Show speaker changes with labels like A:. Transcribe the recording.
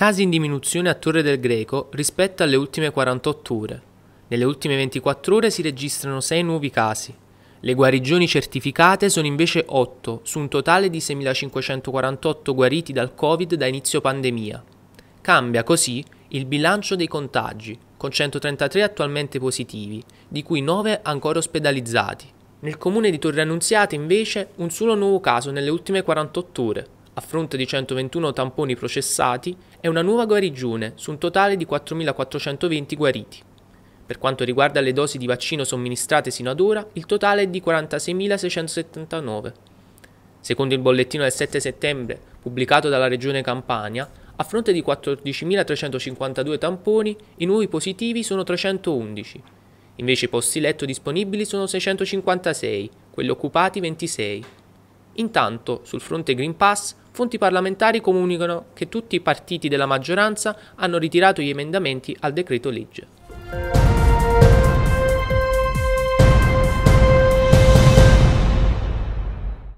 A: Casi in diminuzione a Torre del Greco rispetto alle ultime 48 ore. Nelle ultime 24 ore si registrano 6 nuovi casi. Le guarigioni certificate sono invece 8, su un totale di 6.548 guariti dal Covid da inizio pandemia. Cambia così il bilancio dei contagi, con 133 attualmente positivi, di cui 9 ancora ospedalizzati. Nel comune di Torre Annunziata invece un solo nuovo caso nelle ultime 48 ore a fronte di 121 tamponi processati, è una nuova guarigione su un totale di 4.420 guariti. Per quanto riguarda le dosi di vaccino somministrate sino ad ora, il totale è di 46.679. Secondo il bollettino del 7 settembre, pubblicato dalla Regione Campania, a fronte di 14.352 tamponi, i nuovi positivi sono 311. Invece i posti letto disponibili sono 656, quelli occupati 26. Intanto, sul fronte Green Pass, fonti parlamentari comunicano che tutti i partiti della maggioranza hanno ritirato gli emendamenti al decreto legge.